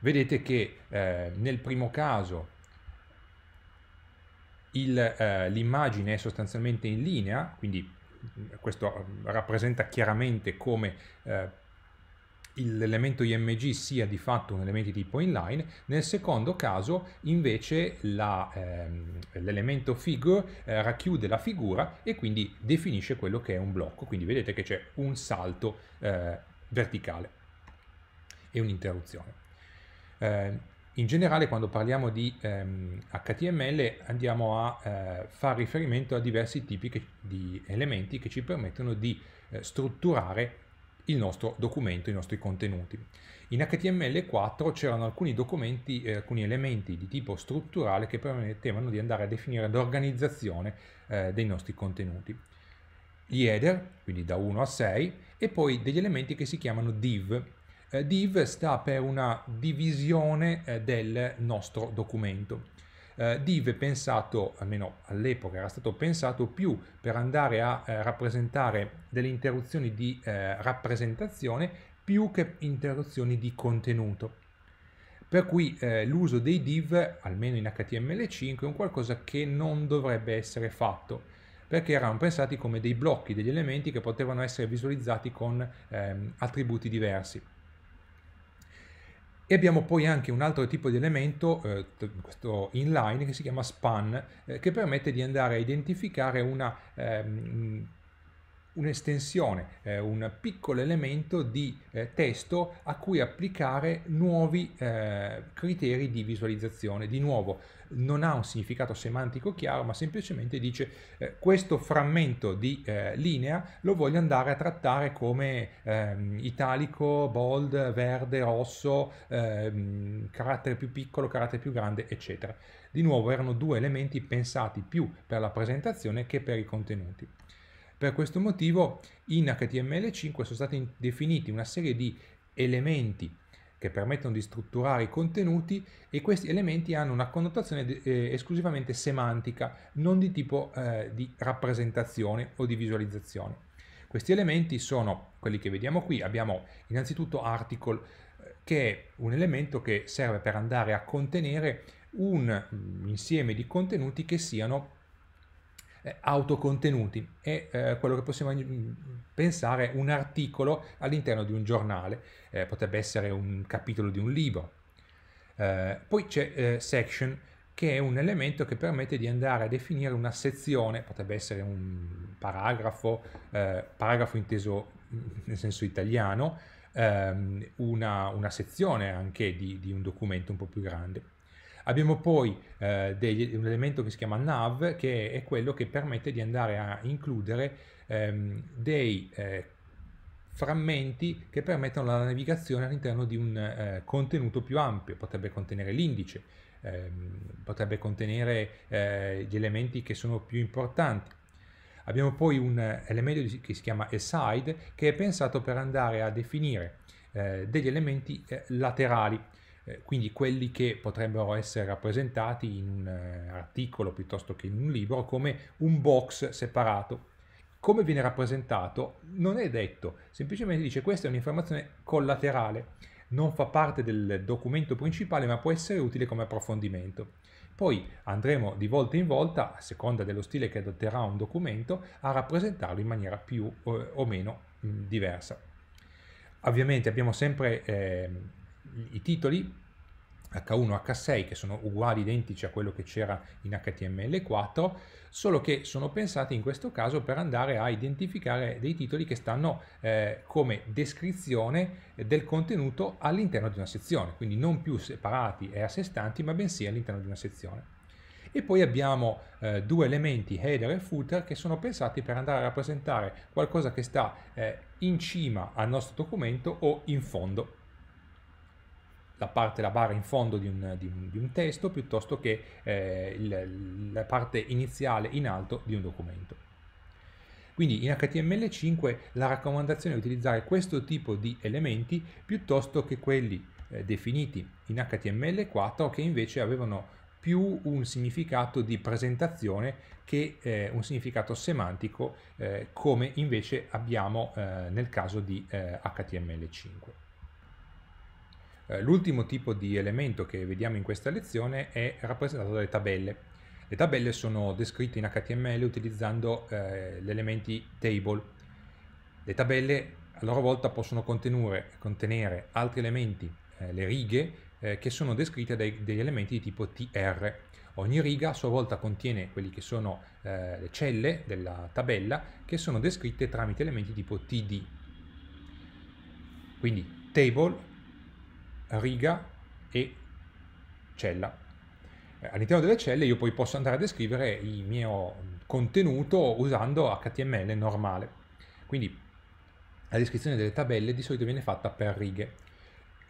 Vedete che eh, nel primo caso l'immagine è sostanzialmente in linea, quindi mm, questo mm, rappresenta chiaramente come l'elemento IMG sia di fatto un elemento di tipo inline, nel secondo caso invece ehm, l'elemento ehm, figure eh, racchiude la figura e quindi definisce quello che è un blocco, quindi vedete che c'è un salto eh, verticale e un'interruzione. Eh, in generale quando parliamo di ehm, HTML andiamo a eh, fare riferimento a diversi tipi che, di elementi che ci permettono di eh, strutturare il nostro documento, i nostri contenuti. In HTML4 c'erano alcuni documenti, eh, alcuni elementi di tipo strutturale che permettevano di andare a definire l'organizzazione eh, dei nostri contenuti. Gli header, quindi da 1 a 6, e poi degli elementi che si chiamano div. Eh, div sta per una divisione eh, del nostro documento eh, div è pensato, almeno all'epoca era stato pensato più per andare a eh, rappresentare delle interruzioni di eh, rappresentazione più che interruzioni di contenuto. Per cui eh, l'uso dei div, almeno in HTML5, è un qualcosa che non dovrebbe essere fatto perché erano pensati come dei blocchi, degli elementi che potevano essere visualizzati con ehm, attributi diversi. E abbiamo poi anche un altro tipo di elemento, eh, questo inline, che si chiama span, eh, che permette di andare a identificare una ehm, un'estensione, eh, un piccolo elemento di eh, testo a cui applicare nuovi eh, criteri di visualizzazione. Di nuovo, non ha un significato semantico chiaro, ma semplicemente dice eh, questo frammento di eh, linea lo voglio andare a trattare come ehm, italico, bold, verde, rosso, ehm, carattere più piccolo, carattere più grande, eccetera. Di nuovo erano due elementi pensati più per la presentazione che per i contenuti. Per questo motivo in HTML5 sono stati definiti una serie di elementi che permettono di strutturare i contenuti e questi elementi hanno una connotazione eh, esclusivamente semantica, non di tipo eh, di rappresentazione o di visualizzazione. Questi elementi sono quelli che vediamo qui, abbiamo innanzitutto article eh, che è un elemento che serve per andare a contenere un mm, insieme di contenuti che siano eh, autocontenuti. È eh, quello che possiamo mm, pensare un articolo all'interno di un giornale, eh, potrebbe essere un capitolo di un libro. Eh, poi c'è eh, section che è un elemento che permette di andare a definire una sezione, potrebbe essere un paragrafo, eh, paragrafo inteso mm, nel senso italiano, ehm, una, una, sezione anche di, di un documento un po' più grande. Abbiamo poi eh, degli, un elemento che si chiama nav, che è quello che permette di andare a includere ehm, dei eh, frammenti che permettono la navigazione all'interno di un eh, contenuto più ampio, potrebbe contenere l'indice, ehm, potrebbe contenere eh, gli elementi che sono più importanti. Abbiamo poi un eh, elemento che si chiama aside che è pensato per andare a definire eh, degli elementi eh, laterali. Eh, quindi quelli che potrebbero essere rappresentati in un eh, articolo piuttosto che in un libro come un box separato. Come viene rappresentato non è detto, semplicemente dice questa è un'informazione collaterale, non fa parte del documento principale ma può essere utile come approfondimento. Poi andremo di volta in volta, a seconda dello stile che adotterà un documento, a rappresentarlo in maniera più eh, o meno diversa. Ovviamente abbiamo sempre eh, i titoli H1, H6 che sono uguali, identici a quello che c'era in HTML4, solo che sono pensati in questo caso per andare a identificare dei titoli che stanno eh, come descrizione del contenuto all'interno di una sezione, quindi non più separati e a sé stanti, ma bensì all'interno di una sezione. E poi abbiamo eh, due elementi, header e footer, che sono pensati per andare a rappresentare qualcosa che sta eh, in cima al nostro documento o in fondo la parte, la barra in fondo di un, di un, di un testo piuttosto che eh, il, la parte iniziale in alto di un documento. Quindi in HTML5 la raccomandazione è utilizzare questo tipo di elementi piuttosto che quelli eh, definiti in HTML4 che invece avevano più un significato di presentazione che eh, un significato semantico eh, come invece abbiamo eh, nel caso di HTML5. Eh, eh, l'ultimo tipo di elemento che vediamo in questa lezione è rappresentato dalle tabelle. Le tabelle sono descritte in HTML utilizzando eh, gli elementi table. Le tabelle a loro volta possono contenere altri elementi, eh, le righe, eh, che sono descritte dai, degli elementi di tipo TR. Ogni riga a sua volta contiene quelle che sono eh, le celle della tabella che sono descritte tramite elementi tipo td. Quindi table riga e cella. Eh, all'interno delle celle io poi posso andare a descrivere il mio contenuto usando HTML normale. Quindi la descrizione delle tabelle di solito viene fatta per righe.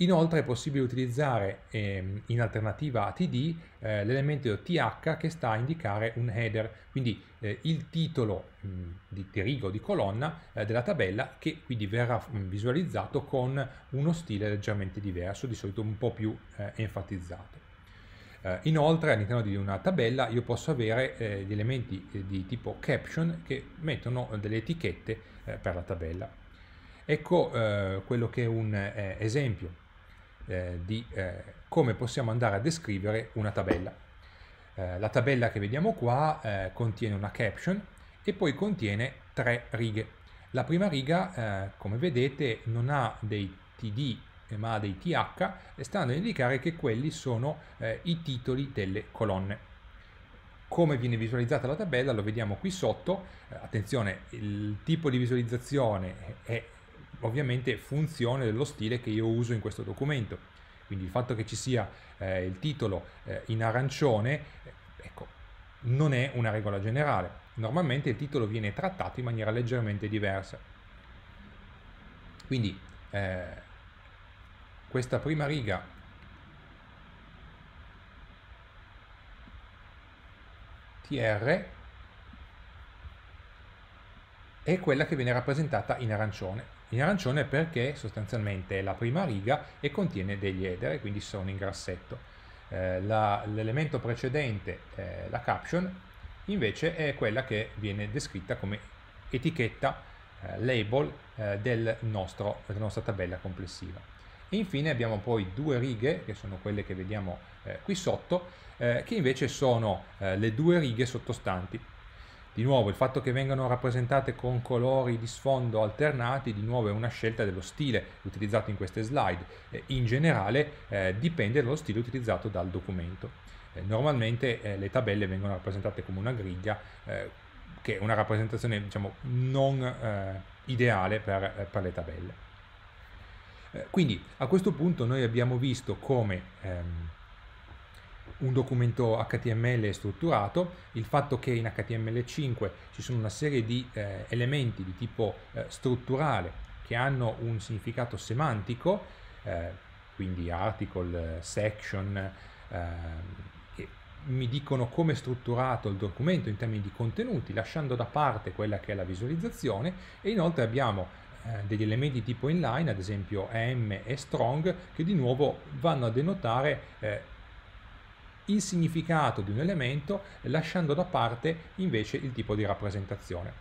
Inoltre è possibile utilizzare ehm, in alternativa a td eh, l'elemento th che sta a indicare un header, quindi eh, il titolo mh, mm, di, di o di colonna eh, della tabella che quindi verrà mh, mm, visualizzato con uno stile leggermente diverso, di solito un po' più eh, enfatizzato. Eh, inoltre all'interno di una tabella io posso avere eh, gli elementi di tipo caption che mettono delle etichette per la tabella. Ecco eh, quello che è un eh, esempio eh, di eh, come possiamo andare a descrivere una tabella. Eh, la tabella che vediamo qua eh, contiene una caption e poi contiene tre righe. La prima riga, eh, come vedete, non ha dei td ma ha dei th, stando a indicare che quelli sono i titoli delle colonne come viene visualizzata la tabella lo vediamo qui sotto attenzione il tipo di visualizzazione è ovviamente funzione dello stile che io uso in questo documento. Quindi il fatto che ci sia eh, il titolo eh, in arancione, eh, ecco, non è una regola generale. Normalmente il titolo viene trattato in maniera leggermente diversa. Quindi eh, questa prima riga TR è quella che viene rappresentata in arancione in arancione perché sostanzialmente è la prima riga e contiene degli header, quindi sono in grassetto. Eh, l'elemento precedente, eh, la caption, invece è quella che viene descritta come etichetta, eh, label eh, del nostro, della nostra tabella complessiva. E infine abbiamo poi due righe, che sono quelle che vediamo eh, qui sotto, eh, che invece sono le due righe sottostanti di nuovo il fatto che vengano rappresentate con colori di sfondo alternati, di nuovo è una scelta dello stile utilizzato in queste slide. Eh, in generale eh, dipende dallo stile utilizzato dal documento. Eh, normalmente eh, le tabelle vengono rappresentate come una griglia, eh, che è una rappresentazione diciamo, non eh, ideale per, per, le tabelle. quindi a questo punto noi abbiamo visto come... Ehm, un documento HTML strutturato, il fatto che in HTML5 ci sono una serie di eh, elementi di tipo eh, strutturale che hanno un significato semantico, eh, quindi article, section, eh, che mi dicono come è strutturato il documento in termini di contenuti, lasciando da parte quella che è la visualizzazione, e inoltre abbiamo eh, degli elementi tipo inline, ad esempio M e strong, che di nuovo vanno a denotare eh, il significato di un elemento lasciando da parte invece il tipo di rappresentazione.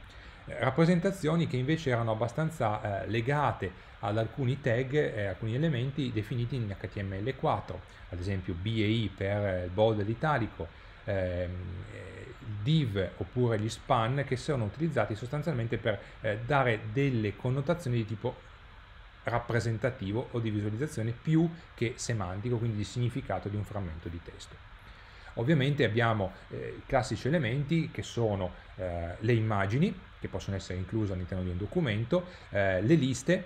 Eh, rappresentazioni che invece erano abbastanza eh, legate ad alcuni tag, eh, alcuni elementi definiti in HTML4, ad esempio BAI per eh, il bold ed italico, ehm, eh, div oppure gli span che sono utilizzati sostanzialmente per eh, dare delle connotazioni di tipo rappresentativo o di visualizzazione più che semantico, quindi di significato di un frammento di testo. Ovviamente abbiamo eh, i classici elementi che sono eh, le immagini, che possono essere incluse all'interno di un documento, eh, le liste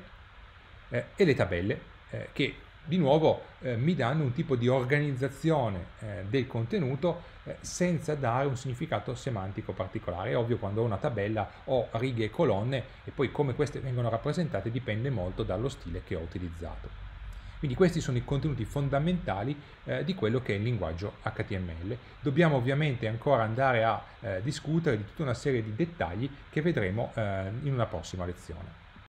eh, e le tabelle, eh, che di nuovo mi danno un tipo di organizzazione del contenuto senza dare un significato semantico particolare. È ovvio quando ho una tabella ho righe e colonne e poi come queste vengono rappresentate dipende molto dallo stile che ho utilizzato. Quindi questi sono i contenuti fondamentali eh, di quello che è il linguaggio HTML. Dobbiamo ovviamente ancora andare a eh, discutere di tutta una serie di dettagli che vedremo eh, in una prossima lezione.